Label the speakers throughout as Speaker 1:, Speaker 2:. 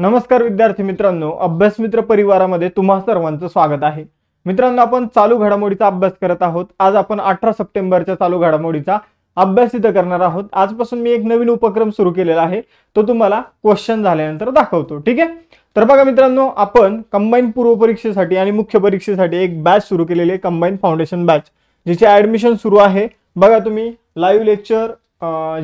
Speaker 1: नमस्कार विद्यार्थी मित्रांनो अभ्यास मित्र परिवारामध्ये तुम्हा सर्वांचं स्वागत आहे मित्रांनो आपण चालू घडामोडीचा अभ्यास करत आहोत आज आपण अठरा सप्टेंबरच्या चालू घडामोडीचा अभ्यास इथं करणार आहोत आजपासून मी एक नवीन उपक्रम सुरू केलेला आहे तो तुम्हाला क्वेश्चन झाल्यानंतर दाखवतो ठीक आहे तर बघा मित्रांनो आपण कंबाईन पूर्व परीक्षेसाठी आणि मुख्य परीक्षेसाठी एक बॅच सुरू केलेली आहे कंबाईन फाउंडेशन बॅच जिचे ऍडमिशन सुरू आहे बघा तुम्ही लाईव्ह लेक्चर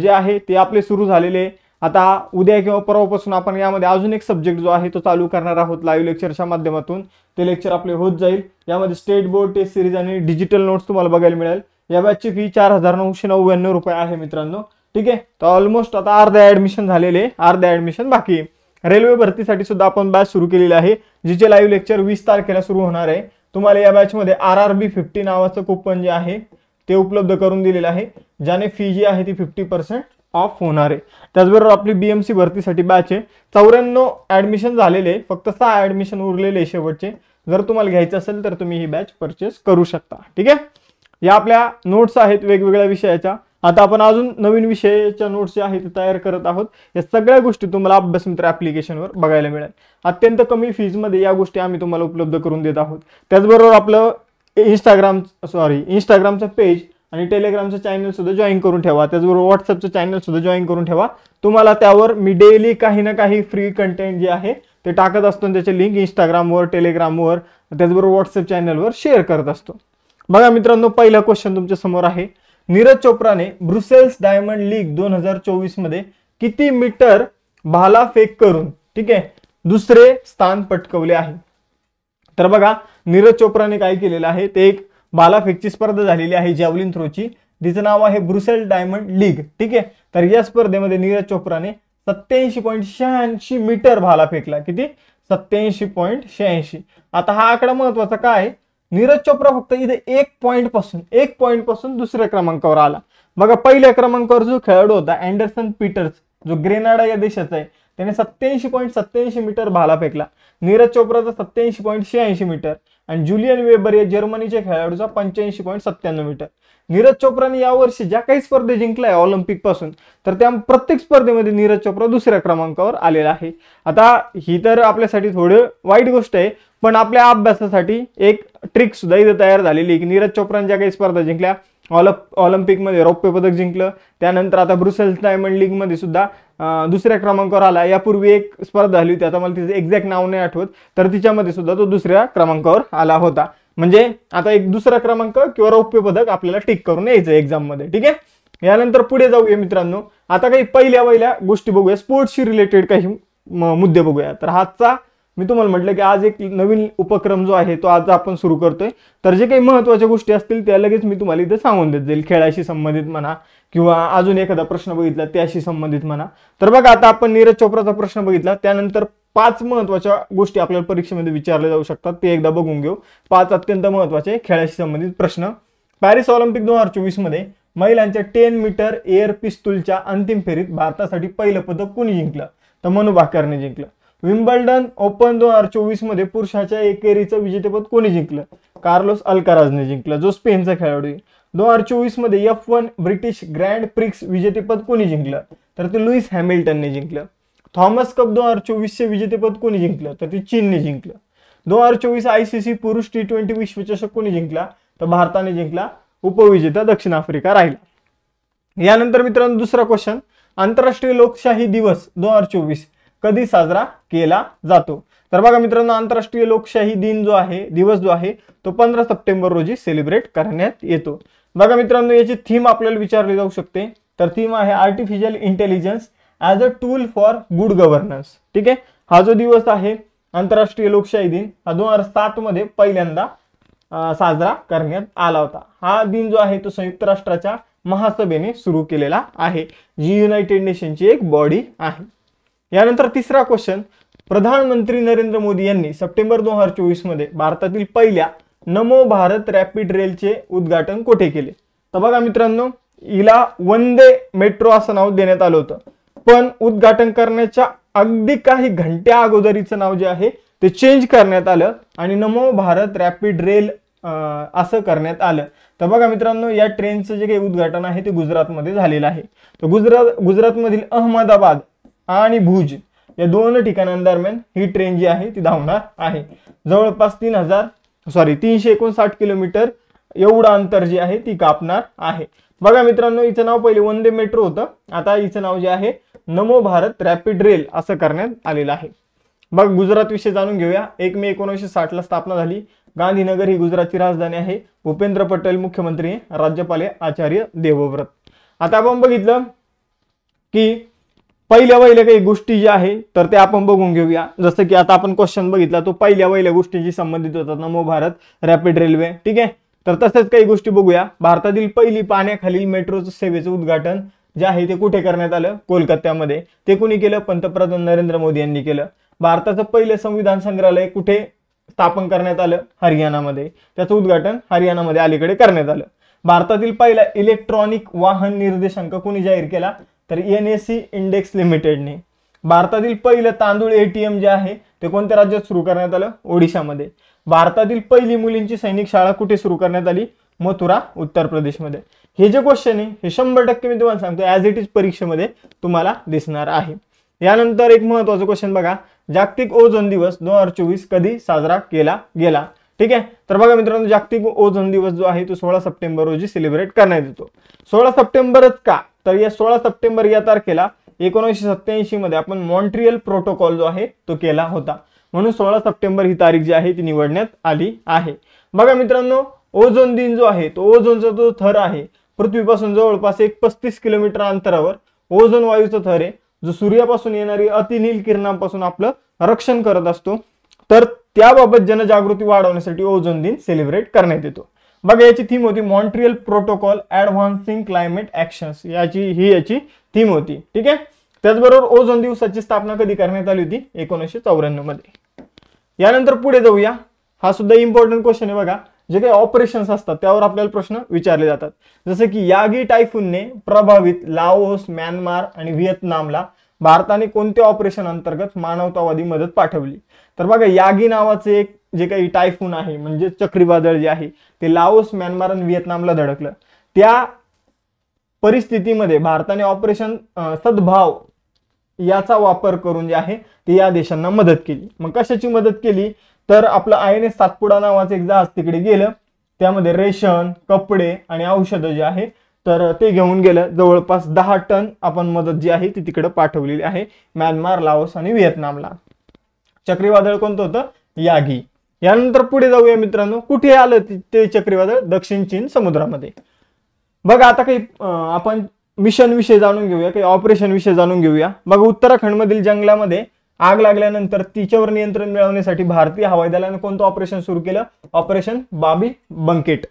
Speaker 1: जे आहे ते आपले सुरू झालेले आहे आता उद्या किंवा परवापासून आपण यामध्ये अजून एक सब्जेक्ट जो आहे तो चालू करणार आहोत लाईव्ह लेक्चरच्या माध्यमातून ते लेक्चर आपले होत जाईल यामध्ये स्टेट बोर्ड टेस्ट सिरीज आणि डिजिटल नोट्स तुम्हाला बघायला मिळेल या बॅचची फी चार हजार नऊशे नव्याण्णव रुपये आहे मित्रांनो ठीक आहे तर ऑलमोस्ट आता अर्ध्या ॲडमिशन झालेले अर्ध्या ॲडमिशन बाकी रेल्वे भरतीसाठी सुद्धा आपण बॅच सुरू केलेली आहे जिचे लाईव्ह लेक्चर वीस तारखेला सुरू होणार आहे तुम्हाला या बॅचमध्ये आर आर बी फिफ्टी नावाचं कुपन जे आहे ते उपलब्ध करून दिलेलं आहे ज्याने फी जी आहे ती फिफ्टी पर्सेंट ऑफ होणार आहे त्याचबरोबर आपली बी एम सी भरतीसाठी बॅच आहे चौऱ्याण्णव ॲडमिशन झालेले फक्त सहा ऍडमिशन उरलेले शेवटचे जर तुम्हाला घ्यायचं असेल तर तुम्ही ही बॅच परचेस करू शकता ठीक आहे या आपल्या नोट्स आहेत वेगवेगळ्या विषयाच्या आता आपण अजून नवीन विषयाच्या नोट्स जे आहेत तयार करत आहोत या सगळ्या गोष्टी तुम्हाला अभ्यास मित्र ऍप्लिकेशनवर बघायला मिळेल अत्यंत कमी फीजमध्ये या गोष्टी आम्ही तुम्हाला उपलब्ध करून देत आहोत त्याचबरोबर आपलं इंस्टाग्राम सॉरी इंस्टाग्रामचं पेज आणि टेलिग्रामचं चॅनलसुद्धा जॉईन करून ठेवा त्याचबरोबर व्हॉट्सअपचं चॅनलसुद्धा जॉईन करून ठेवा तुम्हाला त्यावर मी डेली काही ना काही फ्री कंटेंट जे आहे ते टाकत असतो त्याचे लिंक इंस्टाग्रामवर टेलिग्रामवर त्याचबरोबर व्हॉट्सअप चॅनलवर शेअर करत असतो बघा मित्रांनो पहिला क्वेश्चन तुमच्या समोर आहे नीरज चोप्राने ब्रुसेल्स डायमंड लीग दोन हजार मध्ये किती मीटर भाला फेक करून ठीक आहे दुसरे स्थान पटकवले आहे तर बघा नीरज चोप्राने काय केलेलं आहे ते एक फेकची स्पर्धा झालेली आहे जॅव्हलिन थ्रोची तिचं नाव आहे ब्रुसेल डायमंड लीग ठीक आहे तर या स्पर्धेमध्ये नीरज चोप्राने सत्याऐंशी पॉईंट शहाऐंशी मीटर भाला फेकला किती सत्याऐंशी पॉईंट शहाऐंशी आता हा आकडा महत्वाचा काय आहे नीरज चोप्रा फक्त इथे एक पॉईंट पासून एक पॉईंट पासून दुसऱ्या क्रमांकावर आला बघा पहिल्या क्रमांकावर जो खेळाडू होता अँडरसन पीटर्स जो ग्रेनाडा या देशाचा आहे त्याने सत्याऐंशी पॉईंट सत्याऐंशी मीटर भाला फेकला नीरज चोप्राचा सत्याऐंशी पॉईंट शहाऐंशी मीटर आणि जुलियन वेबर या जर्मनीच्या खेळाडूचा पंच्याऐंशी पॉईंट सत्त्याण्णव मीटर नीरज चोप्राने यावर्षी ज्या काही स्पर्धा जिंकल्या आहे ऑलिम्पिक पासून तर त्या प्रत्येक स्पर्धेमध्ये नीरज चोप्रा दुसऱ्या क्रमांकावर आलेला आहे आता ही तर आपल्यासाठी थोडं वाईट गोष्ट आहे पण आपल्या अभ्यासासाठी एक ट्रिक सुद्धा इथं तयार झालेली की नीरज चोप्राने ज्या काही स्पर्धा जिंकल्या ऑलप ऑलिम्पिकमध्ये रौप्य पदक जिंकलं त्यानंतर आता ब्रुसेल्स डायमंड लीगमध्ये सुद्धा दुसऱ्या क्रमांकावर आला यापूर्वी एक स्पर्धा झाली होती आता मला तिचं एक्झॅक्ट नाव नाही आठवत तर तिच्यामध्ये सुद्धा तो दुसऱ्या क्रमांकावर आला होता म्हणजे आता एक दुसरा क्रमांक किंवा रौप्य पदक आपल्याला टिक करून यायचं एक्झाममध्ये ठीक आहे यानंतर पुढे जाऊया मित्रांनो आता काही पहिल्या पहिल्या गोष्टी बघूया स्पोर्ट्सशी रिलेटेड काही मुद्दे बघूया तर आजचा मी तुम्हाला म्हटलं की आज एक नवीन उपक्रम जो आहे तो आज आपण सुरू करतोय तर जे काही महत्वाच्या गोष्टी असतील त्या लगेच मी तुम्हाला इथे सांगून देत जाईल खेळाशी संबंधित म्हणा किंवा अजून एखादा प्रश्न बघितला त्याशी संबंधित म्हणा तर बघा आता आपण नीरज चोप्राचा प्रश्न बघितला त्यानंतर पाच महत्वाच्या गोष्टी आपल्याला परीक्षेमध्ये विचारल्या जाऊ शकतात ते एकदा बघून घेऊ पाच अत्यंत महत्त्वाचे खेळाशी संबंधित प्रश्न पॅरिस ऑलिम्पिक दोन हजार मध्ये महिलांच्या टेन मीटर एअर पिस्तूलच्या अंतिम फेरीत भारतासाठी पहिलं पदक कुणी जिंकलं तर मनुभाकरने जिंकलं विम्बल्डन ओपन दोन हजार चोवीस मध्ये पुरुषाच्या एकेरीचं विजेतेपद कोणी जिंकलं कार्लोस अल्काराजने जिंकलं जो स्पेनचा खेळाडू आहे दोन हजार चोवीस मध्ये F one British Grand Prix विजेतेपद कोणी जिंकलं तर ते लुईस हॅमिल्टनने जिंकलं थॉमस कप दोन हजार चोवीसचे विजेतेपद कोणी जिंकलं तर ते चीनने जिंकलं दोन हजार चोवीस आयसीसी पुरुष टी ट्वेंटी विश्वचषक कोणी जिंकला तर भारताने जिंकला उपविजेता दक्षिण आफ्रिका राहिला यानंतर मित्रांनो दुसरा क्वेश्चन आंतरराष्ट्रीय लोकशाही दिवस दोन हजार चोवीस कधी साजरा केला जातो तर बघा मित्रांनो आंतरराष्ट्रीय लोकशाही दिन जो आहे दिवस जो आहे तो पंधरा सप्टेंबर रोजी सेलिब्रेट करण्यात येतो बघा मित्रांनो याची थीम आपल्याला विचारली जाऊ शकते तर थीम आहे artificial intelligence as a tool for good governance ठीक आहे हा जो दिवस आहे आंतरराष्ट्रीय लोकशाही दिन हा दोन हजार सातमध्ये पहिल्यांदा साजरा करण्यात आला होता हा दिन जो आहे तो संयुक्त राष्ट्राच्या महासभेने सुरू केलेला आहे जी युनायटेड नेशनची एक बॉडी आहे यानंतर तिसरा क्वेश्चन प्रधानमंत्री नरेंद्र मोदी यांनी सप्टेंबर दोन हजार मध्ये भारतातील पहिल्या नमो भारत रॅपिड रेलचे उद्घाटन कोठे केले तर बघा मित्रांनो हिला वंदे मेट्रो असं नाव देण्यात आलं होतं पण उद्घाटन करण्याच्या अगदी काही घंट्या अगोदरीचं नाव जे आहे ते चेंज करण्यात आलं आणि नमो भारत रॅपिड रेल असं करण्यात आलं तर बघा मित्रांनो या ट्रेनचं जे काही उद्घाटन आहे ते गुजरातमध्ये झालेलं आहे तर गुजरात गुजरातमधील अहमदाबाद आणि भुज या दोन ठिकाणांदरम्यान ही ट्रेन जी आहे ती धावणार आहे जवळपास तीन हजार सॉरी तीनशे एकोणसाठ किलोमीटर एवढं अंतर जे आहे ती कापणार आहे बघा मित्रांनो हिचं नाव पहिले वंदे मेट्रो होतं आता हिचं नाव जे आहे नमो भारत रॅपिड रेल असं करण्यात आलेलं आहे बघ गुजरात विषय जाणून घेऊया एक मे एकोणीसशे साठला स्थापना झाली गांधीनगर ही गुजरातची राजधानी आहे भूपेंद्र पटेल मुख्यमंत्री राज्यपाल आचार्य देवव्रत आता आपण बघितलं की पहिल्या वहिल्या काही गोष्टी ज्या आहे तर ते आपण बघून घेऊया जसं की आता आपण क्वेश्चन बघितला तो पहिल्या वहिल्या गोष्टीशी संबंधित होता नमो भारत रॅपिड रेल्वे ठीक आहे तर तसेच काही गोष्टी बघूया भारतातील पहिली पाण्याखालील मेट्रोचं सेवेचं उद्घाटन जे आहे ते कुठे करण्यात आलं कोलकात्यामध्ये ते कुणी केलं पंतप्रधान नरेंद्र मोदी यांनी केलं भारताचं पहिलं संविधान संग्रहालय कुठे स्थापन करण्यात आलं हरियाणामध्ये त्याचं उद्घाटन हरियाणामध्ये अलीकडे करण्यात आलं भारतातील पहिला इलेक्ट्रॉनिक वाहन निर्देशांक कोणी जाहीर केला तर एन एस सी इंडेक्स लिमिटेडने भारतातील पहिलं तांदूळ एटीएम जे आहे ते कोणत्या राज्यात सुरू करण्यात आलं ओडिशामध्ये भारतातील पहिली मुलींची सैनिक शाळा कुठे सुरू करण्यात आली मथुरा उत्तर प्रदेशमध्ये हे जे क्वेश्चन आहे हे शंभर टक्के मी तुम्हाला सांगतो ऍज इट इज परीक्षेमध्ये तुम्हाला दिसणार आहे यानंतर एक महत्वाचं क्वेश्चन बघा जागतिक ओझोन दिवस दोन हजार चोवीस कधी साजरा केला गेला ठीक आहे तर बघा मित्रांनो जागतिक ओझोन दिवस जो आहे तो सोळा सप्टेंबर रोजी सेलिब्रेट करण्यात येतो सोळा सप्टेंबरच का तर या सोळा सप्टेंबर या तारखेला एकोणीसशे सत्त्याऐंशी मध्ये आपण मॉन्ट्रियल प्रोटोकॉल जो आहे तो केला होता म्हणून सोळा सप्टेंबर ही तारीख जी आहे ती निवडण्यात आली आहे बघा मित्रांनो ओझोन दिन जो आहे तो ओझोनचा जो थर आहे पृथ्वीपासून जवळपास एक पस्तीस किलोमीटर अंतरावर ओझोन वायूचा थर आहे जो सूर्यापासून येणारी अतिनील किरणांपासून आपलं रक्षण करत असतो तर त्याबाबत जनजागृती वाढवण्यासाठी ओझोन दिन सेलिब्रेट करण्यात येतो बघा याची थीम होती Montreal Protocol advancing climate action याची ही याची थीम होती ठीक आहे त्याचबरोबर ओझोन दिवसाची स्थापना कधी करण्यात आली होती एकोणीसशे चौऱ्याण्णव मध्ये यानंतर पुढे जाऊया हा सुद्धा इम्पॉर्टंट क्वेश्चन आहे बघा जे काही ऑपरेशन्स असतात त्यावर आपल्याला प्रश्न विचारले जातात जसं की यागी टायफूनने प्रभावित लाओस म्यानमार आणि व्हिएतनामला भारताने कोणत्या ऑपरेशन अंतर्गत मानवतावादी मदत पाठवली तर बघा यागी नावाचे एक जे काही टायफून आहे म्हणजे चक्रीवादळ जे आहे ते लाओस म्यानमार आणि व्हिएतनामला धडकलं त्या परिस्थितीमध्ये भारताने ऑपरेशन सद्भाव याचा वापर करून जे आहे ते या देशांना मदत केली मग कशाची मदत केली तर आपलं आय एन एस सातपुडा नावाचं एक जहाज तिकडे गेलं त्यामध्ये रेशन कपडे आणि औषधं जे आहे तर ते घेऊन गेलं जवळपास दहा टन आपण मदत जी आहे ती तिकडे पाठवलेली आहे म्यानमार लाओस आणि व्हिएतनामला चक्रीवादळ कोणतं होतं यागी यानंतर पुढे जाऊया मित्रांनो कुठे आलं ते चक्रीवादळ दक्षिण चीन समुद्रामध्ये बघा आता काही आपण मिशन विषय जाणून घेऊया काही ऑपरेशन विषय जाणून घेऊया बघा उत्तराखंडमधील जंगलामध्ये आग लागल्यानंतर तिच्यावर नियंत्रण मिळवण्यासाठी भारतीय हवाई दलाने कोणतं ऑपरेशन सुरू केलं ऑपरेशन बाबी बंकेट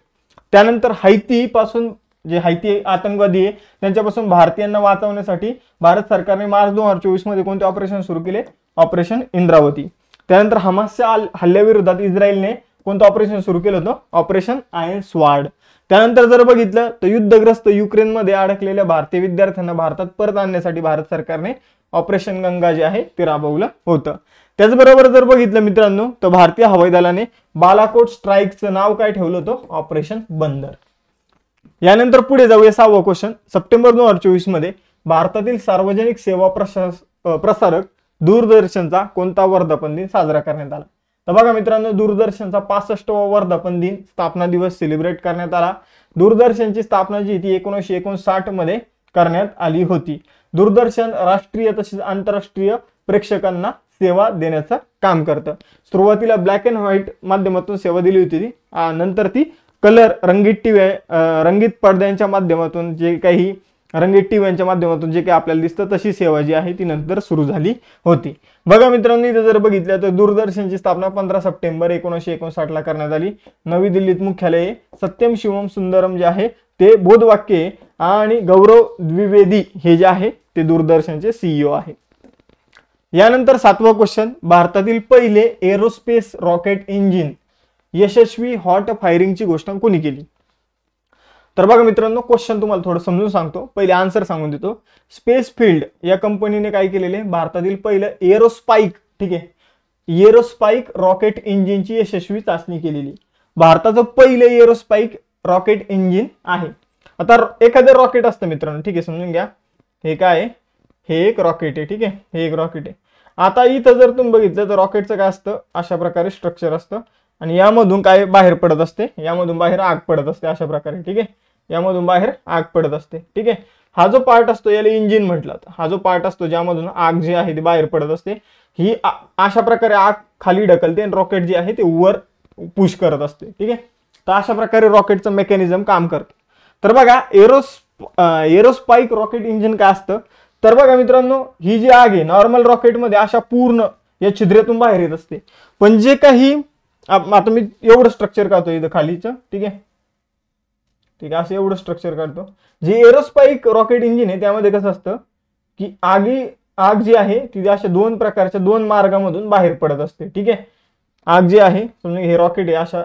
Speaker 1: त्यानंतर हैती पासून जे हायती आतंकवादी आहे त्यांच्यापासून भारतीयांना वाचवण्यासाठी भारत सरकारने मार्च दोन हजार मध्ये कोणते ऑपरेशन सुरू केले ऑपरेशन इंद्रावती त्यानंतर हमासच्या हल्ल्याविरोधात इस्रायलने कोणतं ऑपरेशन सुरू केलं होतं ऑपरेशन आयन स्वाड त्यानंतर जर बघितलं तर युद्धग्रस्त युक्रेनमध्ये अडकलेल्या भारतीय विद्यार्थ्यांना भारतात परत आणण्यासाठी भारत सरकारने ऑपरेशन गंगा जे आहे ते राबवलं होतं त्याचबरोबर जर बघितलं मित्रांनो तर भारतीय हवाई दलाने बालाकोट स्ट्राईकचं नाव काय ठेवलं होतं ऑपरेशन बंदर यानंतर पुढे जाऊया सहावा क्वेश्चन सप्टेंबर दोन हजार चोवीस मध्ये भारतातील सार्वजनिक सेवा प्रशास प्रसारक दूरदर्शनचा कोणता वर्धापन दिन साजरा करण्यात आला तर बघा मित्रांनो दूरदर्शनचा पासष्टवा वर्धापन दिन स्थापना दिवस सेलिब्रेट करण्यात आला दूरदर्शनची स्थापना जी ती एकोणीसशे एकोणसाठ मध्ये करण्यात आली होती दूरदर्शन राष्ट्रीय तसेच आंतरराष्ट्रीय प्रेक्षकांना सेवा देण्याचं काम करतं सुरुवातीला ब्लॅक अँड व्हाईट माध्यमातून सेवा दिली होती नंतर ती कलर रंगीत टी रंगीत पडद्यांच्या माध्यमातून जे काही रंगीत टीव्यांच्या माध्यमातून जे काही आपल्याला दिसतं तशी सेवा जी आहे ती नंतर सुरू झाली होती बघा मित्रांनो इथं जर बघितलं तर दूरदर्शनची स्थापना पंधरा सप्टेंबर एकोणीसशे ला करण्यात आली नवी दिल्लीत मुख्यालय सत्यम शिवम सुंदरम जे आहे ते बोधवाक्य आणि गौरव द्विवेदी हे जे आहे ते दूरदर्शनचे सीईओ e आहे यानंतर सातवा क्वेश्चन भारतातील पहिले एरोस्पेस रॉकेट इंजिन यशस्वी हॉट फायरिंगची गोष्ट कोणी केली तर बघा मित्रांनो क्वेश्चन तुम्हाला थोडं समजून सांगतो पहिले आन्सर सांगून देतो स्पेस फील्ड या कंपनीने काय केलेले भारतातील पहिलं एरोस्पाईक ठीक आहे एरोस्पाईक रॉकेट इंजिनची यशस्वी चाचणी केलेली भारताचं पहिलं एरोस्पाईक रॉकेट इंजिन आहे आता एखादं रॉकेट असतं मित्रांनो ठीक आहे समजून घ्या हे काय हे एक रॉकेट आहे ठीक आहे हे एक रॉकेट आहे आता इथं जर तुम्ही बघितलं तर रॉकेटचं काय असतं अशा प्रकारे स्ट्रक्चर असतं आणि यामधून काय बाहेर पडत असते यामधून बाहेर आग पडत असते अशा प्रकारे ठीक आहे यामधून बाहेर आग पडत असते ठीक आहे हा जो पार्ट असतो याला इंजिन म्हटलं हा जो पार्ट असतो ज्यामधून आग जी आहे ती बाहेर पडत असते ही अशा प्रकारे आग खाली ढकलते आणि रॉकेट जी आहे ते वर पुश करत असते ठीक आहे तर अशा प्रकारे रॉकेटचं मेकॅनिझम काम करतं तर बघा एरोस एरोस्पाईक रॉकेट इंजिन काय असतं तर बघा मित्रांनो ही जी आग आहे नॉर्मल रॉकेटमध्ये अशा पूर्ण या छिद्रेतून बाहेर येत असते पण जे काही आता मी एवढं स्ट्रक्चर काढतो इथं खालीचं ठीक आहे ठीक आहे असं एवढं स्ट्रक्चर काढतो जे एरोस्पाईक रॉकेट इंजिन आहे त्यामध्ये कसं असतं की आगी आग जी आहे ती अशा दोन प्रकारच्या दोन मार्गामधून बाहेर पडत असते ठीक आहे आग जी आहे समजा हे रॉकेट आहे अशा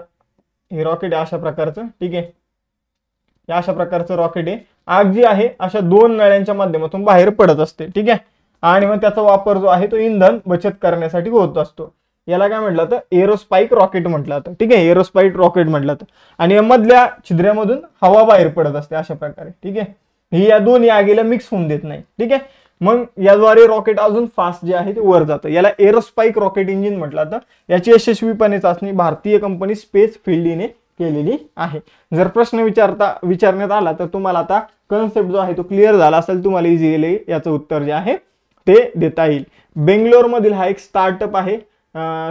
Speaker 1: हे रॉकेट आहे अशा प्रकारचं ठीक आहे अशा प्रकारचं रॉकेट आहे आग जी आहे अशा दोन नळ्यांच्या माध्यमातून बाहेर पडत असते ठीक आहे आणि मग त्याचा वापर जो आहे तो इंधन बचत करण्यासाठी होत असतो याला काय म्हटलं तर एरोस्पाईक रॉकेट म्हटलं जातं ठीक आहे एरोस्पाईक रॉकेट म्हटलं जातं आणि या मधल्या छिद्र्यामधून हवा बाहेर पडत असते अशा प्रकारे ठीक आहे ही या दोन्ही आगीला मिक्स होऊन देत नाही ठीक आहे मग याद्वारे रॉकेट अजून फास्ट जे आहे ते वर जातं याला एरोस्पाईक रॉकेट इंजिन म्हटलं जातं याची यशस्वीपणे चाचणी भारतीय कंपनी स्पेस फिल्डीने केलेली आहे जर प्रश्न विचारता विचारण्यात आला तर तुम्हाला आता कन्सेप्ट जो आहे तो क्लिअर झाला असेल तुम्हाला इझिली याचं उत्तर जे आहे ते देता येईल बेंगलोरमधील हा एक स्टार्टअप आहे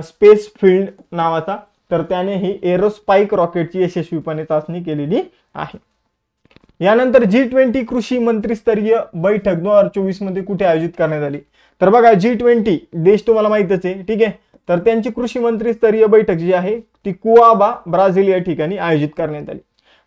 Speaker 1: स्पेस फील्ड नावाचा तर त्याने ही एरोस्पाईक रॉकेटची यशस्वीपणे चाचणी केलेली आहे यानंतर जी ट्वेंटी कृषी मंत्रीस्तरीय बैठक दोन हजार चोवीस मध्ये कुठे आयोजित करण्यात आली तर बघा जी ट्वेंटी देश तुम्हाला माहितच आहे ठीक आहे तर त्यांची कृषी मंत्रीस्तरीय बैठक जी आहे ती कुआबा ब्राझील या ठिकाणी आयोजित करण्यात आली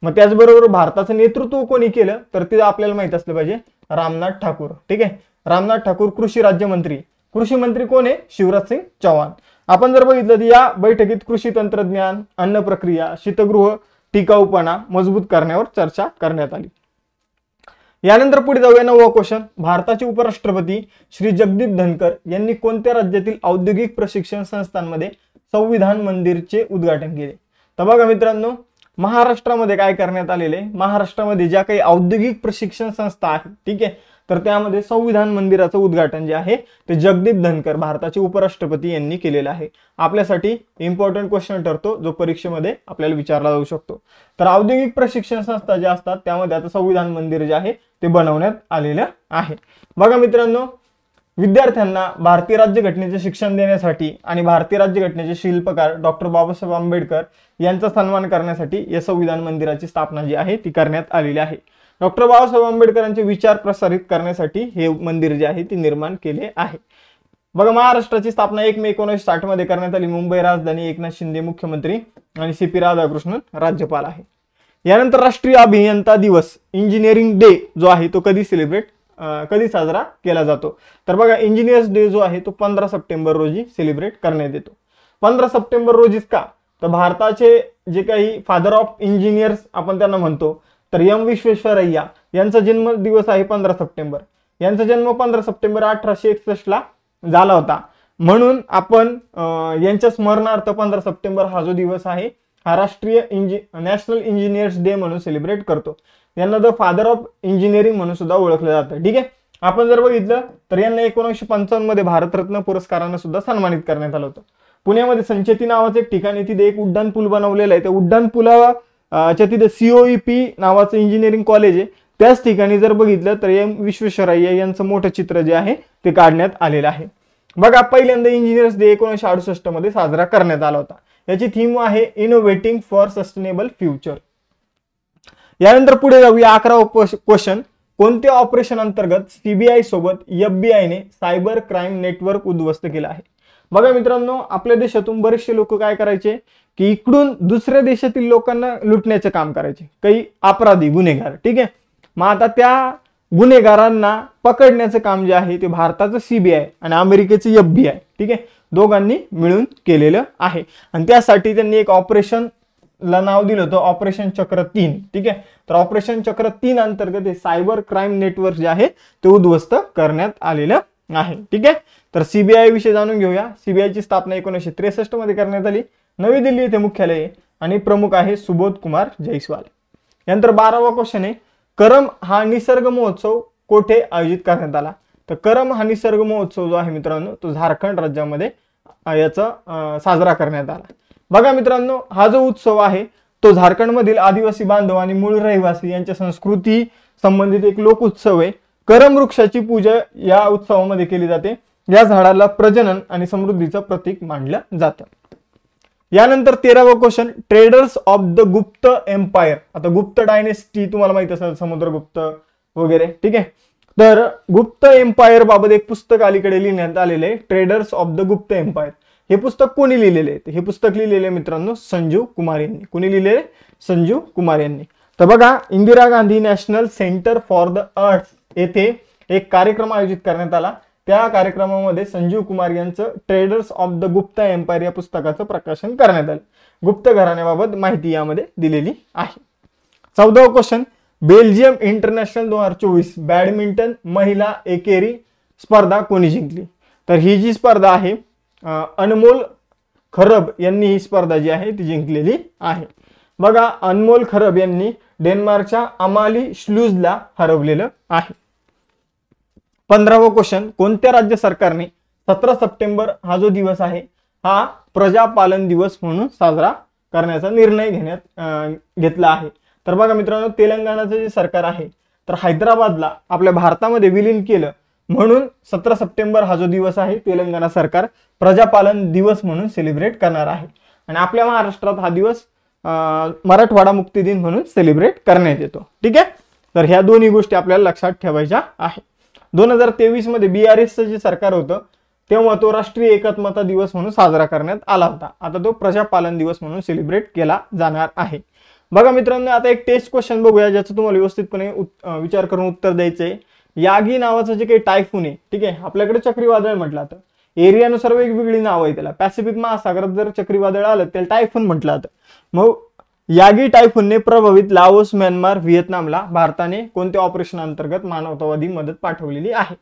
Speaker 1: मग त्याचबरोबर भारताचं नेतृत्व कोणी केलं तर ते आपल्याला माहित असलं पाहिजे रामनाथ ठाकूर ठीक आहे रामनाथ ठाकूर कृषी राज्यमंत्री कृषी मंत्री कोण आहे शिवराज सिंग चौहान आपण जर बघितलं तर या बैठकीत कृषी तंत्रज्ञान अन्न प्रक्रिया शीतगृह टिकाऊपणा मजबूत करण्यावर चर्चा करण्यात आली यानंतर पुढे जाऊया नववा क्वेश्चन भारताचे उपराष्ट्रपती श्री जगदीप धनकर यांनी कोणत्या राज्यातील औद्योगिक प्रशिक्षण संस्थांमध्ये संविधान मंदिरचे उद्घाटन केले तर बघा मित्रांनो महाराष्ट्रामध्ये काय करण्यात आलेले महाराष्ट्रामध्ये ज्या काही औद्योगिक प्रशिक्षण संस्था आहेत ठीक आहे तर त्यामध्ये संविधान मंदिराचं उद्घाटन जे आहे ते जगदीप धनकर भारताचे उपराष्ट्रपती यांनी केलेलं आहे आपल्यासाठी इम्पॉर्टंट क्वेश्चन ठरतो जो परीक्षेमध्ये आपल्याला विचारला जाऊ शकतो तर औद्योगिक प्रशिक्षण संस्था ज्या असतात त्यामध्ये आता संविधान मंदिर जे आहे ते बनवण्यात आलेलं आहे बघा मित्रांनो विद्यार्थ्यांना भारतीय राज्यघटनेचे शिक्षण देण्यासाठी आणि भारतीय राज्यघटनेचे शिल्पकार डॉक्टर बाबासाहेब आंबेडकर यांचा सन्मान करण्यासाठी या संविधान मंदिराची स्थापना जी आहे ती करण्यात आलेली आहे डॉक्टर बाबासाहेब आंबेडकरांचे विचार प्रसारित करण्यासाठी हे मंदिर जे आहे ते निर्माण केले आहे बघा महाराष्ट्राची स्थापना एक मे एकोणीसशे साठ मध्ये करण्यात आली मुंबई राजधानी एकनाथ शिंदे मुख्यमंत्री आणि सी पी राधाकृष्णन राज्यपाल आहे यानंतर राष्ट्रीय अभियंता दिवस इंजिनिअरिंग डे जो आहे तो कधी सेलिब्रेट कधी साजरा केला जातो तर बघा इंजिनियर्स डे जो आहे तो पंधरा सप्टेंबर रोजी सेलिब्रेट करण्यात येतो पंधरा सप्टेंबर रोजीच का तर भारताचे जे काही फादर ऑफ इंजिनियर्स आपण त्यांना म्हणतो तर एम विश्वेश्वरय्या यांचा जन्म दिवस आहे पंधरा सप्टेंबर यांचा जन्म पंधरा सप्टेंबर अठराशे एकसष्टला झाला होता म्हणून आपण यांच्या स्मरणार्थ पंधरा सप्टेंबर हा जो दिवस आहे हा राष्ट्रीय इंजि नॅशनल इंजिनियर्स डे म्हणून सेलिब्रेट करतो यांना द फादर ऑफ इंजिनिअरिंग म्हणून सुद्धा ओळखलं जातं ठीक आहे आपण जर बघितलं तर यांना एकोणीसशे पंचावन्न मध्ये भारतरत्न पुरस्कारानं सुद्धा सन्मानित करण्यात आलं होतं पुण्यामध्ये संचेती नावाचं एक ठिकाण आहे तिथे एक उड्डाण पूल बनवलेला आहे त्या उड्डाण पुलावर च्या तिथं सीओई पी e नावाचं इंजिनिअरिंग कॉलेज आहे त्याच ठिकाणी जर बघितलं तर एम विश्वेश्वरय्या यांचं मोठं चित्र जे आहे ते काढण्यात आलेलं आहे बघा पहिल्यांदा इंजिनियर्स डे एकोणीसशे अडुसष्ट मध्ये साजरा करण्यात आला होता याची थीम आहे इनोव्हेटिंग फॉर सस्टेनेबल फ्युचर यानंतर पुढे जाऊया अकरा क्वेश्चन कोणत्या ऑपरेशन अंतर्गत सीबीआय सोबत एफबीआयने सायबर क्राईम नेटवर्क उद्ध्वस्त केलं आहे बघा मित्रांनो आपल्या देशातून बरेचसे लोक काय करायचे की इकडून दुसऱ्या देशातील लोकांना लुटण्याचं काम करायचे काही अपराधी गुन्हेगार ठीक आहे मग आता त्या गुन्हेगारांना पकडण्याचं काम जे आहे ते भारताचं सीबीआय आणि अमेरिकेचं एफ बी आय ठीक आहे दोघांनी मिळून केलेलं आहे आणि त्यासाठी त्यांनी एक ऑपरेशन ला नाव दिलं होतं ऑपरेशन चक्र तीन ठीक आहे तर ऑपरेशन चक्र तीन अंतर्गत हे सायबर क्राईम नेटवर्क जे आहे ते उद्ध्वस्त करण्यात आलेलं आहे ठीक आहे तर सीबीआय विषयी जाणून घेऊया सीबीआयची स्थापना एकोणीसशे त्रेसष्ट मध्ये करण्यात आली नवी दिल्ली येथे मुख्यालय आहे आणि प्रमुख आहे सुबोध कुमार जयस्वाल यानंतर बारावा क्वेश्चन आहे करम हा निसर्ग महोत्सव कोठे आयोजित करण्यात आला तर करम हा निसर्ग महोत्सव जो आहे मित्रांनो तो झारखंड राज्यामध्ये याचा साजरा करण्यात आला बघा मित्रांनो हा जो उत्सव आहे तो झारखंडमधील आदिवासी बांधव आणि मूळ रहिवासी यांच्या संस्कृती संबंधित एक लोक उत्सव आहे करम वृक्षाची पूजा या उत्सवामध्ये केली जाते या झाडाला प्रजनन आणि समृद्धीचं प्रतीक मानलं जातं यानंतर तेरावा question traders of the Gupta empire आता गुप्त डायनेस्टी तुम्हाला माहित असेल समुद्रगुप्त वगैरे ठीक आहे तर गुप्त एम्पायर बाबत एक पुस्तक अलीकडे लिहिण्यात आलेले आहे traders of the Gupta empire हे पुस्तक कोणी लिहिलेले हे पुस्तक लिहिलेले मित्रांनो संजीव कुमार यांनी कोणी लिहिलेले संजीव कुमार यांनी तर बघा Indira Gandhi national centre for the arts येथे एक कार्यक्रम आयोजित करण्यात आला त्या कार्यक्रमामध्ये संजीव कुमार यांचं traders of the Gupta empire या पुस्तकाचं प्रकाशन करण्यात आलं गुप्त घराण्याबाबत माहिती यामध्ये दिलेली आहे चौदा क्वेश्चन बेल्जियम इंटरनॅशनल दोन हजार चोवीस बॅडमिंटन महिला एकेरी स्पर्धा कोणी जिंकली तर ही जी स्पर्धा आहे अनमोल खरब यांनी ही स्पर्धा जी आहे ती जिंकलेली आहे बघा अनमोल खरब यांनी डेन्मार्कच्या अमाली श्लूजला हरवलेलं आहे पंधरावा क्वेश्चन कोणत्या राज्य सरकारने सतरा सप्टेंबर हा जो दिवस आहे हा प्रजापालन दिवस म्हणून साजरा करण्याचा निर्णय घेण्यात घेतला आहे तर बघा मित्रांनो तेलंगणाचं जे सरकार आहे तर हैदराबादला आपल्या भारतामध्ये विलीन केलं म्हणून सतरा सप्टेंबर हा जो दिवस आहे तेलंगणा सरकार प्रजापालन दिवस म्हणून सेलिब्रेट करणार आहे आणि आपल्या महाराष्ट्रात हा दिवस मराठवाडा मुक्ती दिन म्हणून सेलिब्रेट करण्यात येतो ठीक आहे तर ह्या दोन्ही गोष्टी आपल्याला लक्षात ठेवायच्या आहेत दोन हजार तेवीसमध्ये बी आर एसचं जे सरकार होतं तेव्हा तो राष्ट्रीय एकात्मता दिवस म्हणून साजरा करण्यात आला होता आता तो प्रजापालन दिवस म्हणून सेलिब्रेट केला जाणार आहे बघा मित्रांनो आता एक टेस्ट क्वेश्चन बघूया ज्याचं तुम्हाला व्यवस्थितपणे विचार करून उत्तर द्यायचं आहे यागी नावाचं जे काही टायफून आहे ठीक आहे आपल्याकडे चक्रीवादळ म्हटलं तर एरियानुसार वेगवेगळी नावं आहे त्याला पॅसिफिक महासागरात जर चक्रीवादळ आलं त्याला टायफून म्हटलं जातं मग यागी टायफूनने प्रभावित लाओस म्यानमार व्हिएतनामला भारताने कोणत्या ऑपरेशन अंतर्गत मानवतावादी मदत पाठवलेली आहे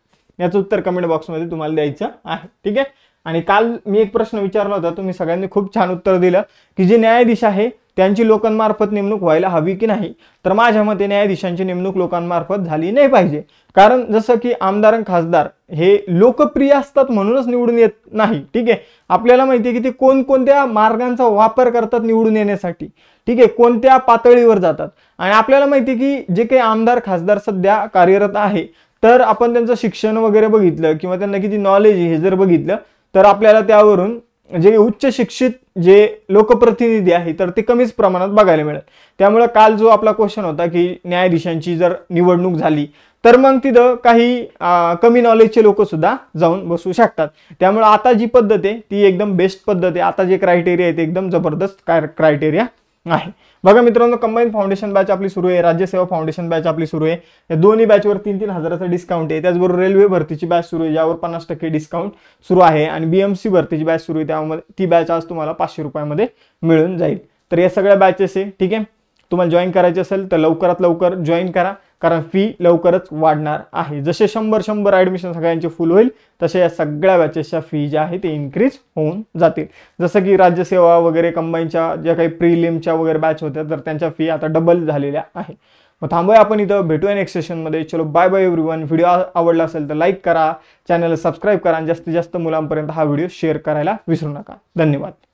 Speaker 1: याचं उत्तर कमेंट बॉक्समध्ये तुम्हाला द्यायचं आहे ठीक आहे आणि काल मी एक प्रश्न विचारला होता तुम्ही सगळ्यांनी खूप छान उत्तर दिलं की जे न्यायाधीश आहे त्यांची लोकांमार्फत नेमणूक व्हायला हवी की नाही तर माझ्या मते न्यायाधीशांची नेमणूक लोकांमार्फत झाली नाही पाहिजे कारण जसं की आमदार आणि खासदार हे लोकप्रिय असतात म्हणूनच निवडून येत नाही ठीक आहे आपल्याला माहिती आहे की ते कोणकोणत्या मार्गांचा वापर करतात निवडून येण्यासाठी ठीक आहे कोणत्या पातळीवर जातात आणि आपल्याला माहिती आहे की जे काही आमदार खासदार सध्या कार्यरत आहे तर आपण त्यांचं शिक्षण वगैरे बघितलं किंवा त्यांना किती नॉलेज हे जर बघितलं तर आपल्याला त्यावरून जे उच्च शिक्षित जे लोकप्रतिनिधी आहे तर ते कमीच प्रमाणात बघायला मिळेल त्यामुळे काल जो आपला क्वेश्चन होता की न्यायाधीशांची जर निवडणूक झाली तर मग तिथं काही कमी नॉलेजचे लोक सुद्धा जाऊन बसू शकतात त्यामुळे आता जी पद्धत आहे ती एकदम बेस्ट पद्धत आहे आता जे क्रायटेरिया आहे ते एकदम जबरदस्त क्रायटेरिया आहे बघा मित्रांनो कंबाईन फाउंडेशन बॅच आपली सुरू आहे राज्यसेवा फाउंडेशन बॅच आपली सुरू आहे या दोन्ही बॅचवर तीन तीन हजाराचा डिस्काउंट आहे त्याचबरोबर रेल्वे भरतीची बॅच सुरू आहे ज्यावर पन्नास टक्के डिस्काउंट सुरू आहे आणि बीएमसी भरतीची बॅच सुरू आहे त्यामध्ये ती बॅच आज तुम्हाला पाचशे रुपयामध्ये मिळून जाईल तर या सगळ्या बॅचेस आहे ठीक आहे तुम्हाला जॉईन करायचे असेल तर लवकरात लवकर जॉईन करा कारण फी लवकरच वाढणार आहे जसे शंभर शंभर ॲडमिशन सगळ्यांचे फुल होईल तसे या सगळ्या बॅचेसच्या फी ज्या आहे ते इन्क्रीज होऊन जातील जसं की राज्यसेवा वगैरे कंबाईनच्या ज्या काही प्रिलिमच्या वगैरे बॅच होत्या तर त्यांच्या फी आता डबल झालेल्या आहे मग थांबूया आपण इथं भेटूया नेक्स्ट सेशनमध्ये चलो बाय बाय एव्हरीवन व्हिडिओ आवडला असेल तर लाईक करा चॅनलला सबस्क्राईब करा आणि जास्तीत जास्त मुलांपर्यंत हा व्हिडिओ शेअर करायला विसरू नका धन्यवाद